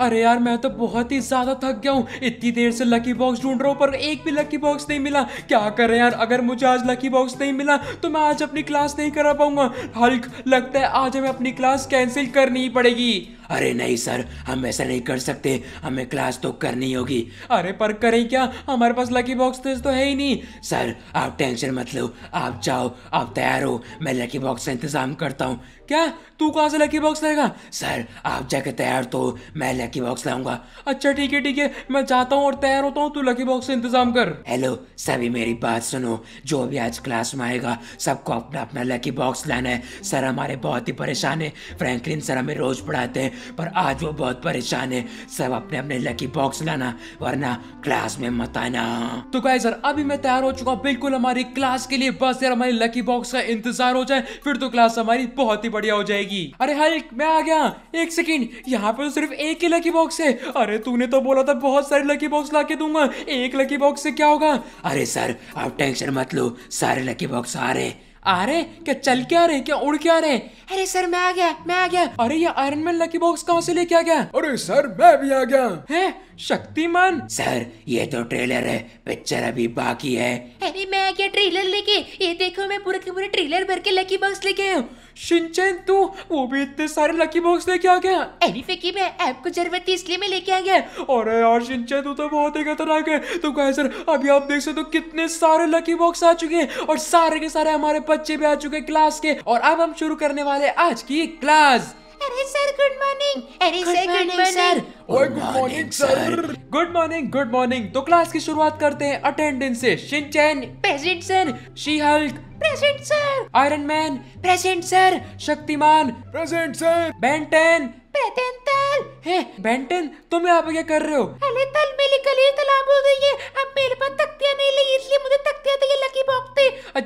अरे यार मैं तो बहुत ही ज्यादा थक गया हूँ इतनी देर से लकी बॉक्स ढूंढ रहा हूँ पर एक भी लकी बॉक्स नहीं मिला क्या करें यार अगर मुझे आज लकी बॉक्स नहीं मिला तो मैं आज अपनी क्लास नहीं करा पाऊंगा हल्क लगता है आज हमें अपनी क्लास कैंसिल करनी ही पड़ेगी अरे नहीं सर हम ऐसा नहीं कर सकते हमें क्लास तो करनी होगी अरे पर करें क्या हमारे पास लकी बॉक्स तो, तो है ही नहीं सर आप टेंशन मत लो आप जाओ आप तैयार हो मैं लकी बॉक्स का इंतजाम करता हूँ क्या तू कहाँ से लकी बॉक्स लाएगा सर आप जाके तैयार तो मैं लकी बॉक्स लाऊंगा अच्छा ठीक है ठीक है मैं जाता हूँ और तैयार होता हूँ तू लकी बॉक्स का इंतजाम कर हेलो सभी मेरी बात सुनो जो भी आज क्लास में आएगा सबको अपना अपना लकी बॉक्स लाना है सर हमारे बहुत ही परेशान है फ्रैंकलिन सर हमें रोज पढ़ाते हैं पर आज वो बहुत परेशान है सब अपने अपने लकी बॉक्स लाना वरना क्लास में मत आना तो गाइस सर अभी मैं तैयार हो चुका हूँ बिल्कुल हमारी क्लास के लिए बस यार हमारी लकी बॉक्स का इंतजार हो जाए फिर तो क्लास हमारी बहुत ही बढ़िया हो जाएगी अरे हल्क हाँ, मैं आ गया एक सेकेंड यहाँ पे तो सिर्फ एक ही लकी बॉक्स है अरे तूने तो बोला था बहुत सारे लकी बॉक्स ला दूंगा एक लकी बॉक्स से क्या होगा अरे सर आप टेंशन मत लो सारे लकी बॉक्स आ रहे हैं आ रहे क्या चल क्या रहे क्या उड़ क्या रहे अरे सर मैं आ गया मैं आ गया अरे ये आयरन मैन लकी बॉक्स कहाँ से लेके आ गया अरे सर मैं भी आ गया है शक्तिमान सर ये तो ट्रेलर है पिक्चर अभी बाकी है अरे मैं आ गया ट्रेलर लेके ये देखो मैं पूरे के पूरे ट्रेलर भर के लकी बॉक्स लेके आया शिनचैन तू वो भी इतने सारे लकी बॉक्स लेके आ गया अरे फिकी मैं आपको जरूरत थी इसलिए मैं लेके आ गया अरे यार शिनचैन तू तो बहुत ही खतरनाक है तो कहे सर अभी आप देख सकते हो कितने सारे लकी बॉक्स आ चुके हैं और सारे के सारे हमारे बच्चे भी आ चुके क्लास के और अब हम शुरू करने वाले आज की क्लास अरे सर गुड मॉर्निंग अरे sir good morning sir good morning sir good morning good morning तो क्लास की शुरुआत करते हैं अटेंडेंस से Shinchan present sir She Hulk present sir Iron Man present sir Shaktimaan present sir Ben Ten present hey Ben Ten तुम यहाँ पे क्या कर रहे हो अरे तल मेरी गली तलाब हो गई है अब मेरे पास तख्तियाँ नहीं ली इसलिए मुझे तख्तियाँ तो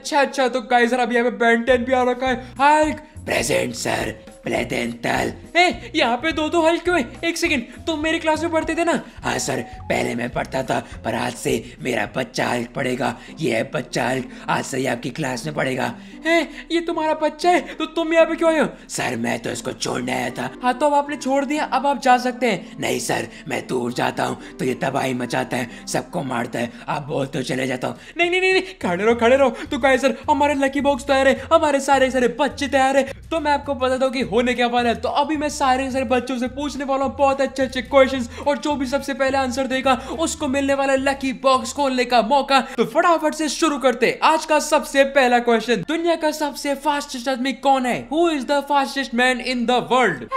अच्छा अच्छा तो गाइस अभी हमें पे बेंटेन भी आ रखा है हाइक प्रेजेंट सर प्लेटेंटल ए यहाँ पे दो दो हल क्यों है एक सेकंड तुम मेरी मेरे क्लास में पढ़ते थे ना हाँ सर पहले मैं पढ़ता था पर आज से मेरा बच्चा हल्क पढ़ेगा ये है बच्चा हल्क आज से ये आपकी क्लास में पढ़ेगा ए ये तुम्हारा बच्चा है तो तुम यहाँ पे क्यों आए हो सर मैं तो इसको छोड़ने आया था हाँ तो अब आपने छोड़ दिया अब आप जा सकते हैं नहीं सर मैं दूर जाता हूँ तो ये तबाही मचाता है सबको मारता है आप बोल तो चले जाता हूँ नहीं नहीं नहीं खड़े रहो खड़े रहो तो कहे सर हमारे लकी बॉक्स तैयार है हमारे सारे सारे बच्चे तैयार है तो मैं आपको बता दूँ कि होने क्या वाला है तो अभी मैं सारे सारे बच्चों से पूछने वाला हूँ बहुत अच्छे अच्छे क्वेश्चन और जो भी सबसे पहले आंसर देगा उसको मिलने वाला लकी बॉक्स खोलने का मौका तो फटाफट से शुरू करते आज का सबसे पहला क्वेश्चन दुनिया का सबसे फास्टेस्ट आदमी कौन है who is the fastest man in the world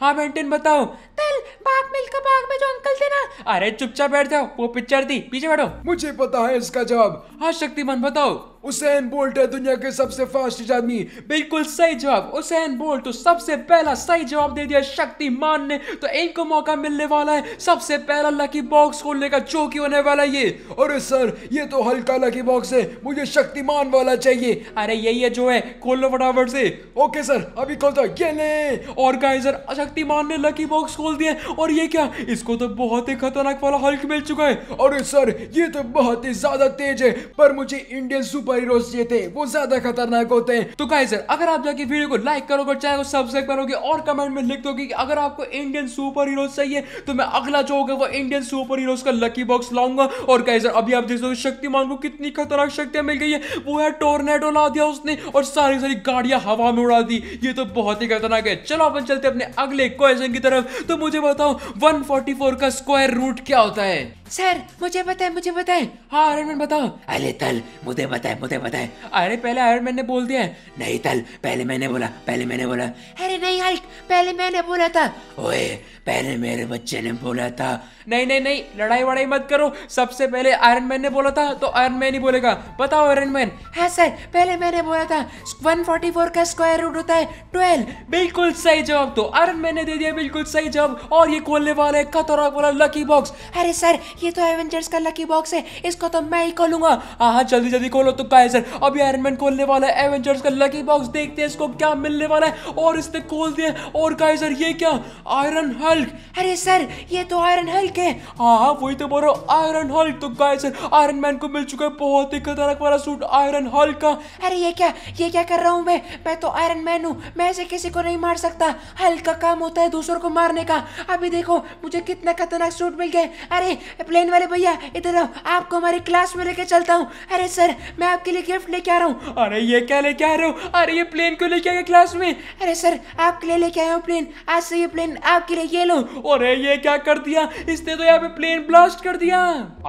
हाँ मेंटेन बताओ तल बाग मिल का बाग में जो अंकल थे ना अरे चुपचाप बैठ जाओ वो पिक्चर थी पीछे बैठो मुझे पता है इसका जवाब हाँ शक्तिमान बताओ उसेन बोल्ट है दुनिया के सबसे फास्ट आदमी बिल्कुल सही जवाब उसेन बोल्ट तो सबसे पहला सही जवाब दे दिया शक्तिमान ने तो इनको मौका मिलने वाला है सबसे पहला लकी बॉक्स खोलने का चौकी होने वाला ये अरे सर ये तो हल्का लकी बॉक्स है मुझे शक्तिमान वाला चाहिए अरे यही है जो है खोल लो फटाफट से ओके सर अभी खोलता ये ले और गाइजर शक्तिमान ने लकी बॉक्स खोल दिया और ये क्या इसको तो बहुत ही खतरनाक वाला हल्क मिल चुका है अरे सर ये तो बहुत ही ज्यादा तेज है पर मुझे इंडियन सुपर सुपर हीरो थे वो ज्यादा खतरनाक होते हैं तो कहे सर अगर आप जाके वीडियो को लाइक करोगे चैनल को सब्सक्राइब करोगे और कमेंट में लिख दोगे अगर आपको इंडियन सुपर हीरो चाहिए तो मैं अगला जो होगा वो इंडियन सुपर हीरो का लकी बॉक्स लाऊंगा और कहे सर अभी आप देख सकते शक्तिमान को कितनी खतरनाक शक्तियां मिल गई है वो है टोर्नेडो ला दिया उसने और सारी सारी गाड़ियां हवा में उड़ा दी ये तो बहुत ही खतरनाक है चलो अपन चलते अपने अगले क्वेश्चन की तरफ तो मुझे बताओ 144 का स्क्वायर रूट क्या होता है सर मुझे बताए मुझे बताए हाँ आयरन मैन बताओ अरे तल मुझे बताए मुझे बताए अरे पहले आयरन मैन ने बोल दिया है नहीं तल पहले मैंने बोला पहले मैंने बोला अरे नहीं हल्क पहले मैंने बोला था ओए पहले मेरे बच्चे ने बोला था नहीं नहीं नहीं लड़ाई वड़ाई मत करो सबसे पहले आयरन मैन ने बोला था तो आयरन मैन ही बोलेगा बताओ आयरन मैन हाँ सर पहले मैंने बोला था 144 का स्क्वायर रूट होता है 12 बिल्कुल सही जवाब तो आयरन मैन ने दे दिया बिल्कुल सही जवाब और ये खोलने वाला है खतरा वाला लकी बॉक्स अरे सर ये तो एवेंजर्स का लकी बॉक्स है इसको तो मैं ही खोलूंगा हाँ जल्दी जल्दी खोलो तो का सर अभी आयरन मैन खोलने वाला है एवेंजर्स का लकी बॉक्स देखते हैं इसको क्या मिलने वाला है और इसने खोल दिया और का सर ये क्या आयरन हल्क अरे सर ये तो आयरन हल्क है हाँ हाँ वही तो बोल रहा हूँ आयरन हल्क तो का सर आयरन मैन को मिल चुका है बहुत ही खतरनाक वाला सूट आयरन हल्क का अरे ये क्या ये क्या कर रहा हूँ मैं मैं तो आयरन मैन हूँ मैं ऐसे किसी को नहीं मार सकता हल्क का काम होता है दूसरों को मारने का अभी देखो मुझे कितना खतरनाक सूट मिल गया अरे प्लेन वाले भैया इधर आओ आपको हमारे क्लास में लेके चलता हूँ अरे सर मैं आपके लिए गिफ्ट लेके आ रहा हूँ अरे ये क्या लेके आ रहा हूँ अरे ये प्लेन को लेके आया क्लास में अरे सर आपके लिए लेके आया हूँ प्लेन आज से ये प्लेन आपके लिए ये लो अरे ये क्या कर दिया इसने तो यहाँ पे प्लेन ब्लास्ट कर दिया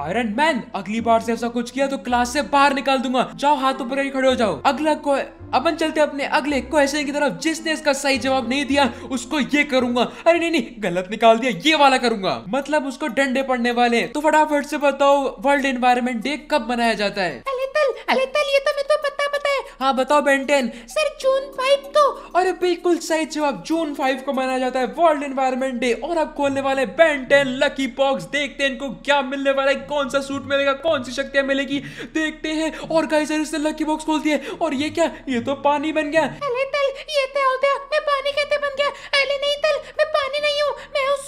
आयरन मैन अगली बार से ऐसा कुछ किया तो क्लास से बाहर निकाल दूंगा जाओ हाथों पर ही खड़े हो जाओ अगला को अपन चलते अपने अगले क्वेश्चन की तरफ जिसने इसका सही जवाब नहीं दिया उसको ये करूंगा अरे नहीं नहीं गलत निकाल दिया ये वाला करूंगा मतलब उसको डंडे पड़ने वाले तो फटाफट से बताओ वर्ल्ड एनवायरमेंट डे कब मनाया जाता है तो हाँ बताओ बेंटेन सर जून फाइव को तो। अरे बिल्कुल सही जवाब जून फाइव को मनाया जाता है वर्ल्ड एनवायरमेंट डे और अब खोलने वाले बेंटेन लकी बॉक्स देखते हैं इनको क्या मिलने वाला है कौन सा सूट मिलेगा कौन सी शक्तियां मिलेगी देखते हैं और कई सर इससे लकी बॉक्स खोलती है और ये क्या ये तो पानी बन गया अले तल, ये तो मैं पानी कहते बन गया अरे नहीं तल मैं पानी नहीं हूँ मैं उस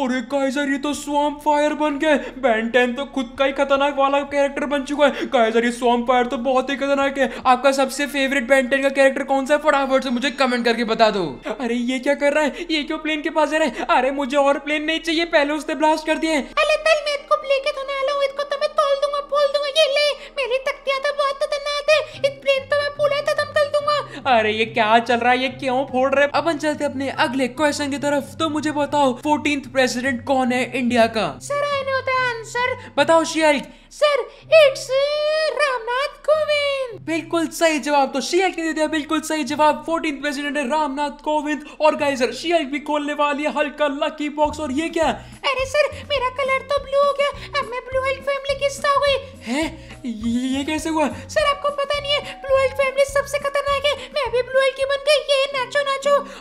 और एक काइजर ये तो स्वाम फायर बन गए बेंटेन तो खुद का ही खतरनाक वाला कैरेक्टर बन चुका है काइजर ये स्वाम फायर तो बहुत ही खतरनाक है आपका सबसे फेवरेट बेंटेन का कैरेक्टर कौन सा है फटाफट से मुझे कमेंट करके बता दो अरे ये क्या कर रहा है ये क्यों प्लेन के पास जा रहा है अरे मुझे और प्लेन नहीं चाहिए पहले उसने ब्लास्ट कर दिया है अरे ये क्या चल रहा है ये क्यों फोड़ रहे अपन चलते अपने अगले क्वेश्चन की तरफ तो मुझे बताओ फोर्टीन प्रेसिडेंट कौन है इंडिया का सर आई नो आंसर बताओ शियाल्क सर इट्स रामनाथ कोविंद बिल्कुल सही जवाब तो शियल्क ने दे दिया बिल्कुल सही जवाब फोर्टीन प्रेसिडेंट है रामनाथ कोविंद और सर शियल्क भी खोलने वाली है हल्का लकी बॉक्स और ये क्या अरे सर मेरा कलर तो ब्लू हो गया अब मैं ब्लू फैमिली किस्सा हो गई है ये कैसे हुआ सर आपको पता नहीं है ब्लू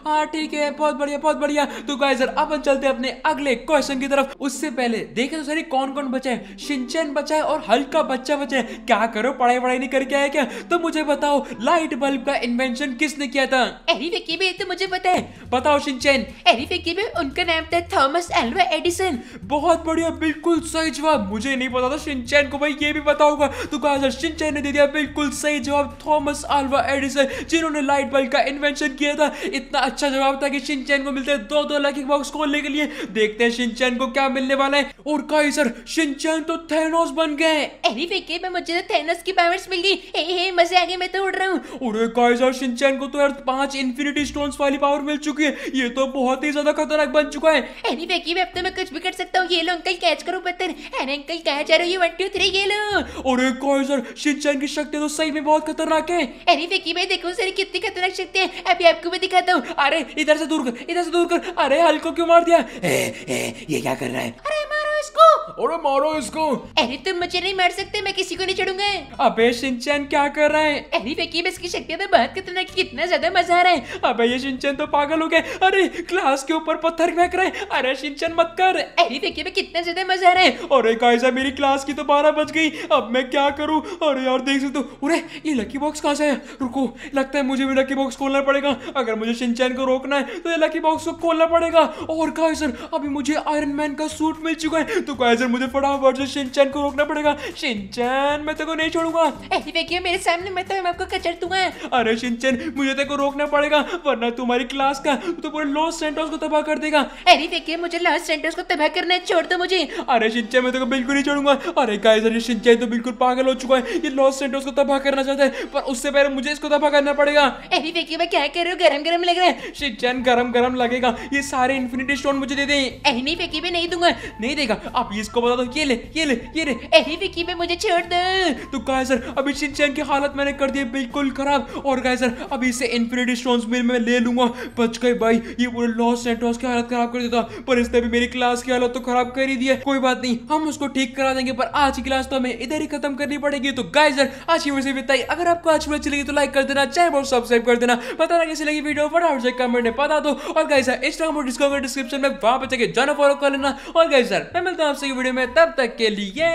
हाँ ठीक है बहुत बढ़िया बहुत बढ़िया तो गाय सर अपन चलते हैं अपने अगले क्वेश्चन की तरफ उससे पहले देखे तो सर कौन कौन बचा है सिंचन बचा है और हल्का बच्चा बचा है क्या करो पढ़ाई वढ़ाई नहीं करके आया क्या तो मुझे बताओ लाइट बल्ब का इन्वेंशन किसने किया था अरे विकी तो मुझे पता है बताओ सिंचन अरे विकी उनका नाम था थॉमस एल्वा एडिसन बहुत बढ़िया बिल्कुल सही जवाब मुझे नहीं पता था सिंचन को भाई ये भी पता होगा तो गाइस सिंचन ने दे दिया बिल्कुल सही जवाब थॉमस एल्वा एडिसन जिन्होंने लाइट बल्ब का इन्वेंशन किया था इतना अच्छा जवाब था कि शिनचैन को मिलते दो दो लकी बॉक्स खोलने के लिए देखते हैं शिनचैन को क्या मिलने वाला है और कई सर शिनचैन तो थेनोस बन गए अरे फेके मैं मुझे तो थेनोस की पावर्स मिल गई हे मजे आ गए मैं तो उड़ रहा हूँ अरे कई सर शिनचैन को तो यार पांच इंफिनिटी स्टोन्स वाली पावर मिल चुकी है ये तो बहुत ही ज्यादा खतरनाक बन चुका है एनी फेके मैं अपने तो में कुछ भी कर सकता हूं ये लो अंकल कैच करो पत्थर अरे अंकल कहा जा रहे हो ये वन टू थ्री ये लो अरे कई सर शिनचैन की शक्ति तो सही में बहुत खतरनाक है अरे फेकी मैं देखो सर कितनी खतरनाक शक्ति है अभी आपको मैं दिखाता हूं अरे इधर से दूर कर इधर से दूर कर अरे हल्को क्यों मार दिया ए, ए, ये क्या कर रहा है अरे मार इसको अरे मारो इसको अरे तुम मुझे नहीं मार सकते मैं किसी को नहीं चढ़ूंगा अबे सिंचन क्या कर रहा है अरे वेकी बस की शक्ति बहुत कितना कितना ज्यादा मजा आ रहा है अबे ये सिंचन तो पागल हो गए अरे क्लास के ऊपर पत्थर फेंक रहे अरे सिंचन मत कर अरे वेकी में कितना ज्यादा मजा आ रहा है अरे गाइस मेरी क्लास की तो बारह बज गई अब मैं क्या करूँ अरे यार देख सकते हो अरे ये लकी बॉक्स कहाँ से है रुको लगता है मुझे भी लकी बॉक्स खोलना पड़ेगा अगर मुझे सिंचन को रोकना है तो ये लकी बॉक्स को खोलना पड़ेगा और सर अभी मुझे आयरन मैन का सूट मिल चुका है तो कैसर मुझे फटाफट से शिनचैन को रोकना पड़ेगा शिनचैन मैं तेको नहीं छोड़ूंगा ऐसे देखिए मेरे सामने मैं तो मैं आपको कचर दूंगा अरे शिनचैन मुझे तेको रोकना पड़ेगा वरना तुम्हारी क्लास का तो पूरे लॉस सेंटोस को तबाह कर देगा अरे देखिए मुझे लॉस सेंटोस को तबाह करने छोड़ दो मुझे अरे शिनचैन मैं तेको बिल्कुल नहीं छोड़ूंगा अरे कैसर ये शिनचैन तो बिल्कुल पागल हो चुका है ये लॉस सेंटोस को तबाह करना चाहता है पर उससे पहले मुझे इसको तबाह करना पड़ेगा अरे देखिए मैं क्या कर रही हूं गरम गरम लग रहा है शिनचैन गरम गरम लगेगा ये सारे इन्फिनिटी स्टोन मुझे दे दे नहीं फेंकी भी नहीं दूंगा नहीं देगा आप इसको बता दो ये ले ये ले ये ले अरे विकी में मुझे छोड़ दो तो गाय सर अभी शिनचैन की हालत मैंने कर दी बिल्कुल खराब और गाय सर अभी इसे इन्फिनिटी स्टोन्स में मैं ले लूंगा बच गए भाई ये पूरे लॉस सेंटोस की हालत खराब कर देता पर इसने भी मेरी क्लास की हालत तो खराब कर ही दी है कोई बात नहीं हम उसको ठीक करा देंगे पर आज की क्लास तो हमें इधर ही खत्म करनी पड़ेगी तो गाय सर आज की वैसे बिताई अगर आपको आज वीडियो लगी तो लाइक कर देना चैनल और सब्सक्राइब कर देना बताना कैसी लगी वीडियो फटाफट से कमेंट में बता दो और गाय सर इंस्टाग्राम और डिस्कॉर्ड डिस्क्रिप्शन में वहां पर जाके जाना फॉलो कर लेना और गाय सर मैं मिलता हूँ आपसे वीडियो में तब तक के लिए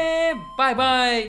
बाय बाय